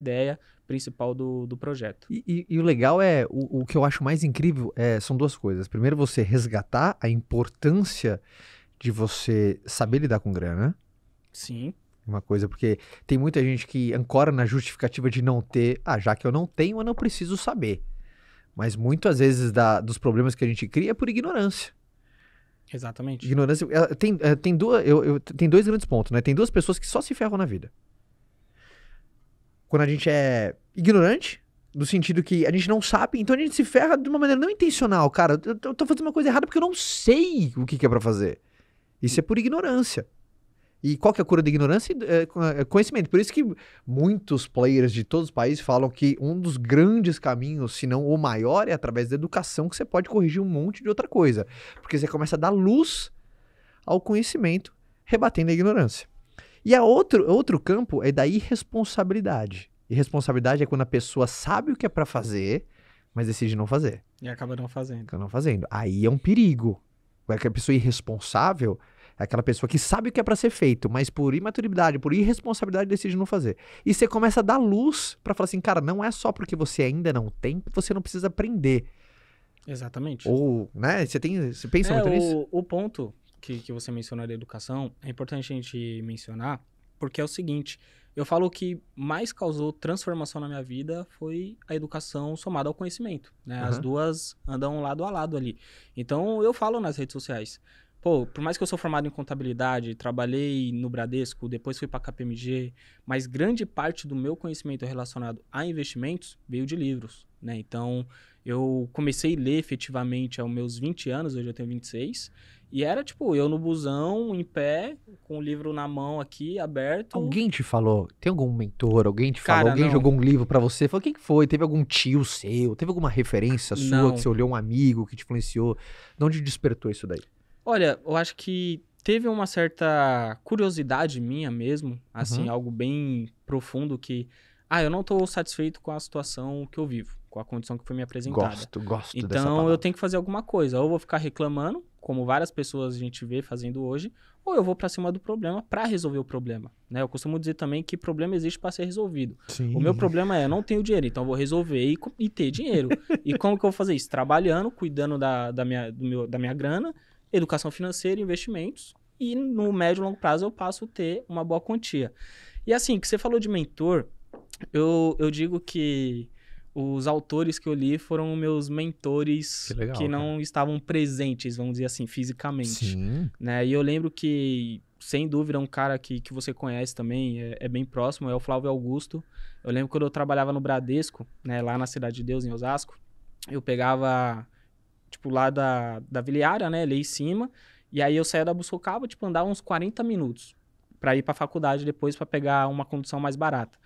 ideia principal do, do projeto. E, e, e o legal é, o, o, que eu acho mais incrível é, são duas coisas. Primeiro, você resgatar a importância de você saber lidar com grana. Sim. É uma coisa, porque tem muita gente que ancora na justificativa de não ter. Ah, já que eu não tenho, eu não preciso saber. Mas muitas vezes da, dos problemas que a gente cria é por ignorância. Exatamente. Ignorância. Tem, eh, tem, duas, eu, eu, tem dois grandes pontos, né? Tem duas pessoas que só se ferram na vida quando a gente é ignorante, no sentido que a gente não sabe, então a gente se ferra de uma maneira não intencional, cara. Eu, eu tô fazendo uma coisa errada porque eu não sei o que, que é para fazer. Isso é por ignorância. E qual que é a cura da ignorância? É, é conhecimento. Por isso que muitos players de todos os países falam que um dos grandes caminhos, se não o maior, é através da educação que você pode corrigir um monte de outra coisa. Porque você começa a dar luz ao conhecimento, rebatendo a ignorância. E a outro, outro campo é da irresponsabilidade. Irresponsabilidade é quando a pessoa sabe o que é para fazer, mas decide não fazer. E acaba não fazendo. Acaba não fazendo. Aí é um perigo. Aquela pessoa irresponsável é aquela pessoa que sabe o que é para ser feito, mas por imaturidade, por irresponsabilidade, decide não fazer. E você começa a dar luz para falar assim, cara, não é só porque você ainda não tem que você não precisa aprender. Exatamente. Ou, né? Você tem. Você pensa é, muito o, nisso? O ponto que, que você mencionou da educação, é importante a gente mencionar, porque é o seguinte, eu falo que mais causou transformação na minha vida foi a educação somada ao conhecimento, né? Uhum. As duas andam lado a lado ali. Então, eu falo nas redes sociais, pô, por mais que eu sou formado em contabilidade, trabalhei no Bradesco, depois fui para KPMG, mas grande parte do meu conhecimento relacionado a investimentos veio de livros, né? Então, eu comecei a ler efetivamente aos meus 20 anos, hoje eu tenho 26. E era tipo, eu no busão, em pé, com o livro na mão aqui, aberto. Alguém te falou? Tem algum mentor? Alguém te falou? Cara, alguém não. jogou um livro para você? Falou, quem que foi? Teve algum tio seu? Teve alguma referência sua não. que você olhou um amigo que te influenciou? De onde despertou isso daí? Olha, eu acho que teve uma certa curiosidade minha mesmo, assim, uhum. algo bem profundo que, ah, eu não tô satisfeito com a situação que eu vivo com a condição que foi me apresentada. Gosto, gosto Então eu tenho que fazer alguma coisa. Ou vou ficar reclamando, como várias pessoas a gente vê fazendo hoje, ou eu vou para cima do problema para resolver o problema. Né? Eu costumo dizer também que problema existe para ser resolvido. Sim. O meu problema é, eu não tenho dinheiro, então eu vou resolver e, e ter dinheiro. e como que eu vou fazer isso? Trabalhando, cuidando da, da, minha, meu, da minha grana, educação financeira, investimentos, e no médio e longo prazo eu passo a ter uma boa quantia. E assim, que você falou de mentor, eu, eu digo que os autores que eu li foram meus mentores que, legal, que não cara. estavam presentes, vamos dizer assim, fisicamente. Sim. Né? E eu lembro que, sem dúvida, um cara que, que você conhece também, é, é bem próximo, é o Flávio Augusto. Eu lembro quando eu trabalhava no Bradesco, né, lá na Cidade de Deus, em Osasco, eu pegava, tipo, lá da, da Viliara, né, ali em cima, e aí eu saía da Buscocaba, tipo, andava uns 40 minutos para ir para a faculdade depois para pegar uma condução mais barata.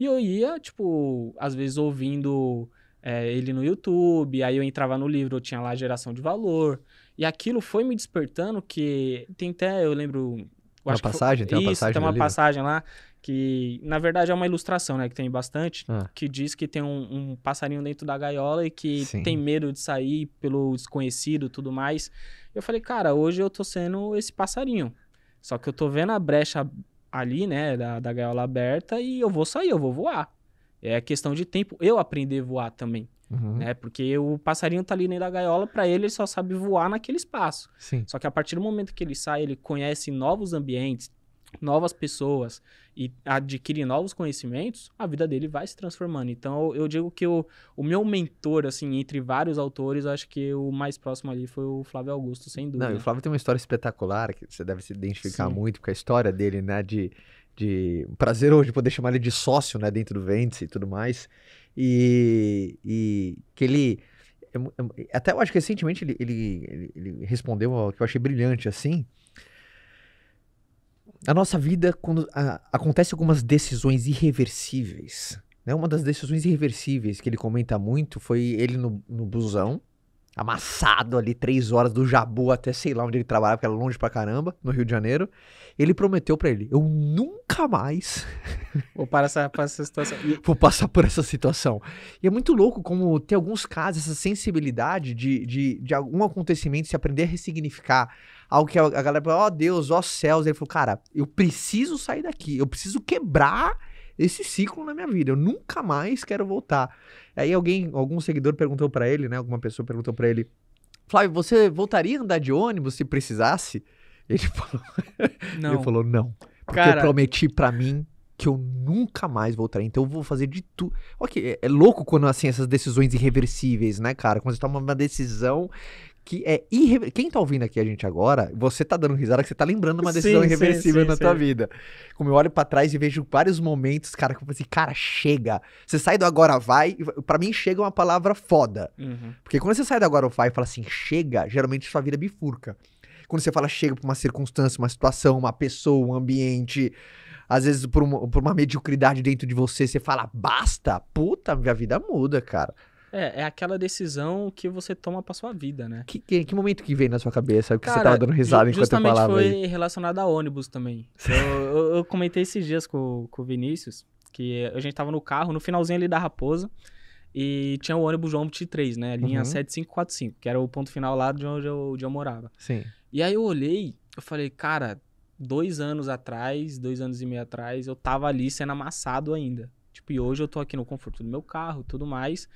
E eu ia, tipo, às vezes ouvindo é, ele no YouTube, aí eu entrava no livro, eu tinha lá geração de valor. E aquilo foi me despertando que tem até, eu lembro. Eu uma passagem? Foi, tem uma isso, passagem? Tem uma passagem livro. lá que, na verdade, é uma ilustração, né? Que tem bastante, ah. que diz que tem um, um, passarinho dentro da gaiola e que Sim. tem medo de sair pelo desconhecido tudo mais. Eu falei, cara, hoje eu tô sendo esse passarinho. Só que eu tô vendo a brecha ali, né, da, da gaiola aberta e eu vou sair, eu vou voar. É questão de tempo eu aprender a voar também. Uhum. Né? Porque o passarinho tá ali dentro da gaiola, para ele, ele só sabe voar naquele espaço. Sim. Só que a partir do momento que ele sai, ele conhece novos ambientes, novas pessoas e adquire novos conhecimentos, a vida dele vai se transformando. Então, eu digo que o, o meu mentor, assim, entre vários autores, acho que o mais próximo ali foi o Flávio Augusto, sem dúvida. Não, o Flávio tem uma história espetacular, que você deve se identificar Sim. muito com a história dele, né, de, de... Prazer hoje poder chamar ele de sócio, né, dentro do Ventes e tudo mais. E, e que ele... É é até eu acho que recentemente ele, ele, ele respondeu que eu achei brilhante, assim, na nossa vida, quando a, acontece algumas decisões irreversíveis, né? Uma das decisões irreversíveis que ele comenta muito foi ele no, no busão, amassado ali três horas do Jabu até sei lá onde ele trabalhava, que era longe pra caramba, no Rio de Janeiro. Ele prometeu para ele: eu nunca mais vou passar por essa situação. vou passar por essa situação. E é muito louco como tem alguns casos essa sensibilidade de, de, de algum acontecimento se aprender a ressignificar algo que a galera fala, ó Deus, ó oh, céus. Ele falou, cara, eu preciso sair daqui, eu preciso quebrar esse ciclo na minha vida, eu nunca mais quero voltar. Aí alguém, algum seguidor perguntou para ele, né, alguma pessoa perguntou para ele, Flávio, você voltaria a andar de ônibus se precisasse? Ele falou, não. ele falou não, porque cara... eu prometi para mim que eu nunca mais voltarei. Então eu vou fazer de tudo. Ok, é, é louco quando assim essas decisões irreversíveis, né, cara? Quando você toma uma decisão que é irreversível. Quem tá ouvindo aqui a gente agora, você tá dando risada que você tá lembrando uma decisão sim, irreversível sim, sim, na tua vida. Como eu olho para trás e vejo vários momentos, cara, que eu falo assim, cara, chega. Você sai do agora vai, para mim chega é uma palavra foda. Uhum. Porque quando você sai do agora vai e fala assim, chega, geralmente sua vida é bifurca. Quando você fala chega pra uma circunstância, uma situação, uma pessoa, um ambiente, às vezes por uma, por uma mediocridade dentro de você, você fala basta, puta, minha vida muda, cara. É, é aquela decisão que você toma pra sua vida, né? Que, que, que momento que veio na sua cabeça que Cara, você tava dando risada enquanto eu falava? Justamente foi aí. relacionado a ônibus também. Eu, eu, eu, comentei esses dias com, com o Vinícius, que a gente tava no carro, no finalzinho ali da Raposa, e tinha o ônibus João 3, né? Linha uhum. 7545, que era o ponto final lá de onde eu, eu morava. Sim. E aí eu olhei, eu falei, cara, dois anos atrás, dois anos e meio atrás, eu tava ali sendo amassado ainda. Tipo, e hoje eu tô aqui no conforto do meu carro tudo mais.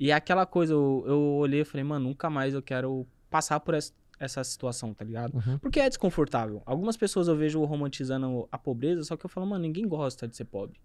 E é aquela coisa, eu, eu olhei e falei, mano, nunca mais eu quero passar por essa, essa situação, tá ligado? Uhum. Porque é desconfortável. Algumas pessoas eu vejo romantizando a pobreza, só que eu falo, mano, ninguém gosta de ser pobre.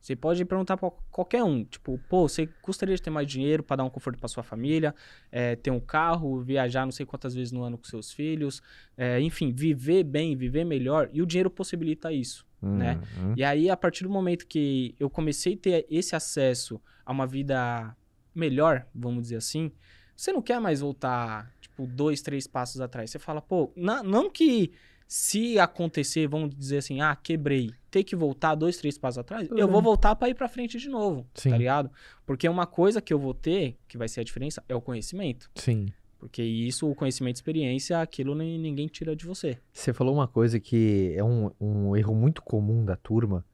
Você pode perguntar pra qualquer um, tipo, pô, você gostaria de ter mais dinheiro para dar um conforto para sua família, é, ter um carro, viajar não sei quantas vezes no ano com seus filhos, é, enfim, viver bem, viver melhor, e o dinheiro possibilita isso. Uhum. Né? E aí, a partir do momento que eu comecei a ter esse acesso a uma vida melhor, vamos dizer assim, você não quer mais voltar, tipo, dois, três passos atrás. Você fala, pô, na, não que se acontecer, vamos dizer assim, ah, quebrei, ter que voltar dois, três passos atrás, uhum. eu vou uhum. voltar para ir para frente de novo, tá Sim. tá ligado? Porque uma coisa que eu vou ter, que vai ser a diferença, é o conhecimento. Sim. Porque isso, o conhecimento e experiência, aquilo ninguém tira de você. Você falou uma coisa que é um, um erro muito comum da turma,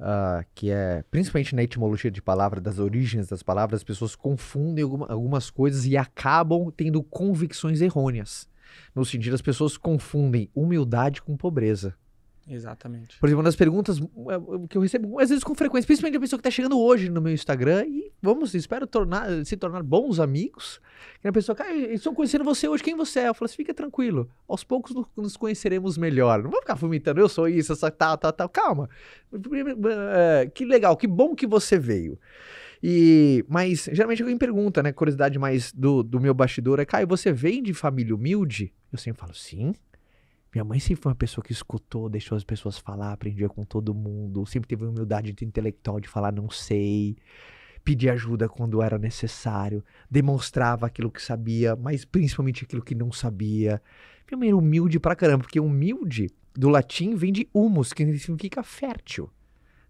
Uh, que é principalmente na etimologia de palavra, das origens das palavras, as pessoas confundem alguma, algumas coisas e acabam tendo convicções errôneas. No sentido, as pessoas confundem humildade com pobreza. Exatamente. Por exemplo, uma das perguntas é, é, que eu recebo, às vezes com frequência, principalmente a pessoa que está chegando hoje no meu Instagram, e vamos, espero tornar, se tornar bons amigos, que a pessoa, cara, estou conhecendo você hoje, quem você é? Eu falo assim, fica tranquilo, aos poucos nos conheceremos melhor. Não vou ficar vomitando, eu sou isso, essa tal, tal, tal. Calma. É, que legal, que bom que você veio. E, mas geralmente alguém pergunta, né? Curiosidade mais do, do meu bastidor é, Caio, você vem de família humilde? Eu sempre falo, sim. Minha mãe sempre foi uma pessoa que escutou, deixou as pessoas falar, aprendia com todo mundo, sempre teve humildade intelectual de falar não sei, pedir ajuda quando era necessário, demonstrava aquilo que sabia, mas principalmente aquilo que não sabia. Minha mãe era humilde pra caramba, porque humilde do latim vem de humus, que significa fértil.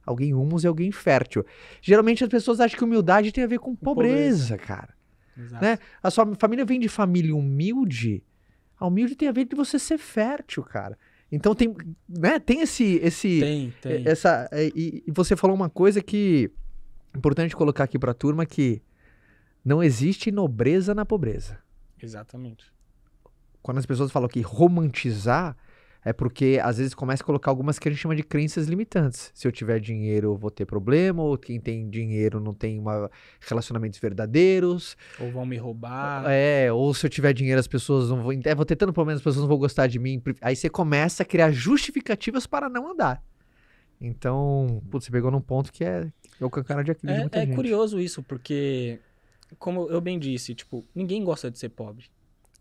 Alguém humus é alguém fértil. Geralmente as pessoas acham que humildade tem a ver com, pobreza, pobreza, cara. Exato. Né? A sua família vem de família humilde, a humilde tem a ver de você ser fértil, cara. Então tem, né, tem esse esse tem, tem. essa e, e, você falou uma coisa que importante colocar aqui para a turma que não existe nobreza na pobreza. Exatamente. Quando as pessoas falam que romantizar é porque às vezes começa a colocar algumas que a gente chama de crenças limitantes. Se eu tiver dinheiro, eu vou ter problema, ou quem tem dinheiro não tem uma, relacionamentos verdadeiros. Ou vão me roubar. É, ou se eu tiver dinheiro, as pessoas não vão. É, vou ter tanto problema, as pessoas não vão gostar de mim. Aí você começa a criar justificativas para não andar. Então, putz, você pegou num ponto que é, é o cancara de Aquiles é, de muita é gente. É curioso isso, porque, como eu bem disse, tipo, ninguém gosta de ser pobre.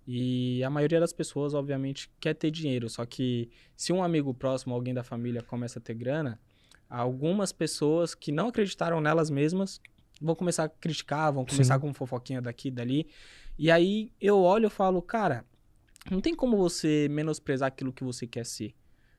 E a maioria das pessoas, obviamente, quer ter dinheiro, só que se um amigo próximo, alguém da família começa a ter grana, algumas pessoas que não acreditaram nelas mesmas vão começar a criticar, vão começar Sim. com fofoquinha daqui, dali. E aí eu olho e falo, cara, não tem como você menosprezar aquilo que você quer ser.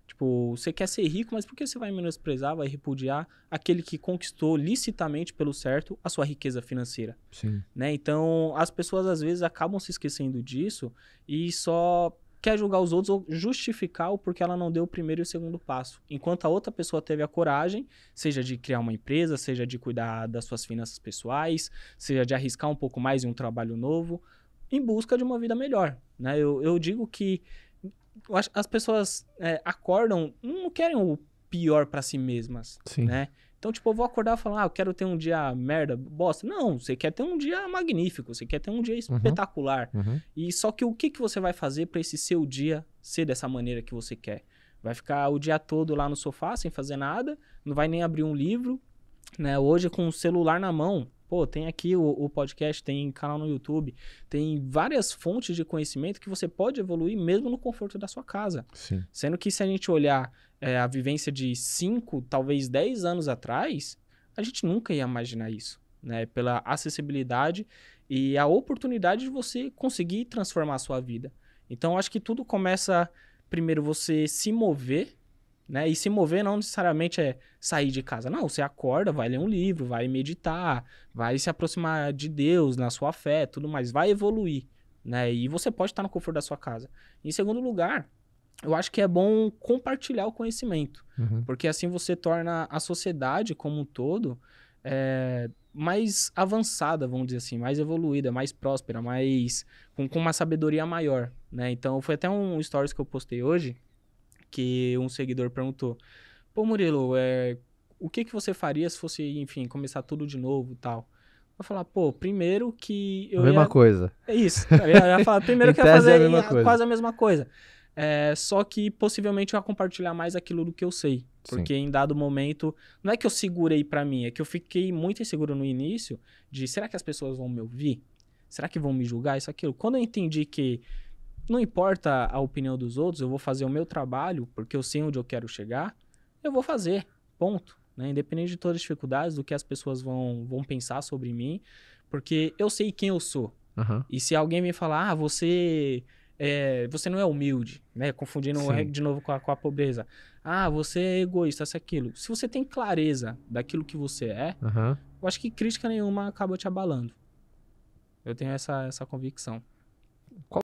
Tipo, você quer ser rico, mas por que você vai menosprezar, vai repudiar aquele que conquistou licitamente pelo certo a sua riqueza financeira? Sim. Né? Então, as pessoas às vezes acabam se esquecendo disso e só quer julgar os outros ou justificar o porquê ela não deu o primeiro e o segundo passo. Enquanto a outra pessoa teve a coragem, seja de criar uma empresa, seja de cuidar das suas finanças pessoais, seja de arriscar um pouco mais em um trabalho novo, em busca de uma vida melhor. Né? Eu, eu digo que eu acho, as pessoas é, acordam, não hum, querem o pior para si mesmas, Sim. né? Então, tipo, eu vou acordar e falar, ah, eu quero ter um dia merda, bosta. Não, você quer ter um dia magnífico, você quer ter um dia uhum. espetacular. Uhum, uhum. E só que o que, que você vai fazer para esse seu dia ser dessa maneira que você quer? Vai ficar o dia todo lá no sofá sem fazer nada, não vai nem abrir um livro, né? Hoje com o celular na mão, Pô, tem aqui o, o, podcast, tem canal no YouTube, tem várias fontes de conhecimento que você pode evoluir mesmo no conforto da sua casa. Sim. Sendo que se a gente olhar é, a vivência de 5, talvez 10 anos atrás, a gente nunca ia imaginar isso, né? Pela acessibilidade e a oportunidade de você conseguir transformar a sua vida. Então, acho que tudo começa, primeiro, você se mover né? E se mover não necessariamente é sair de casa. Não, você acorda, vai ler um livro, vai meditar, vai se aproximar de Deus na sua fé, tudo mais, vai evoluir, né? E você pode estar no conforto da sua casa. Em segundo lugar, eu acho que é bom compartilhar o conhecimento, uhum. porque assim você torna a sociedade como um todo é, mais avançada, vamos dizer assim, mais evoluída, mais próspera, mais com, com uma sabedoria maior, né? Então foi até um stories que eu postei hoje que um seguidor perguntou: Pô, Murilo, é, o que, que você faria se fosse, enfim, começar tudo de novo e tal? Eu falar, pô, primeiro que eu. mesma ia... coisa. É isso. Eu ia, ia falar, primeiro que eu ia fazer é a ia, quase a mesma coisa. É, só que possivelmente eu ia compartilhar mais aquilo do que eu sei. Porque Sim. em dado momento, não é que eu segurei para mim, é que eu fiquei muito inseguro no início de será que as pessoas vão me ouvir? Será que vão me julgar? Isso, aquilo. Quando eu entendi que não importa a opinião dos outros, eu vou fazer o meu trabalho, porque eu sei onde eu quero chegar, eu vou fazer, ponto. Né? Independente de todas as dificuldades, do que as pessoas vão, vão pensar sobre mim, porque eu sei quem eu sou. Uhum. E se alguém me falar, ah, você, é, você não é humilde, né? confundindo de novo com a, com a pobreza. Ah, você é egoísta, isso, aquilo. Se você tem clareza daquilo que você é, uhum. eu acho que crítica nenhuma acaba te abalando. Eu tenho essa, essa convicção. Qual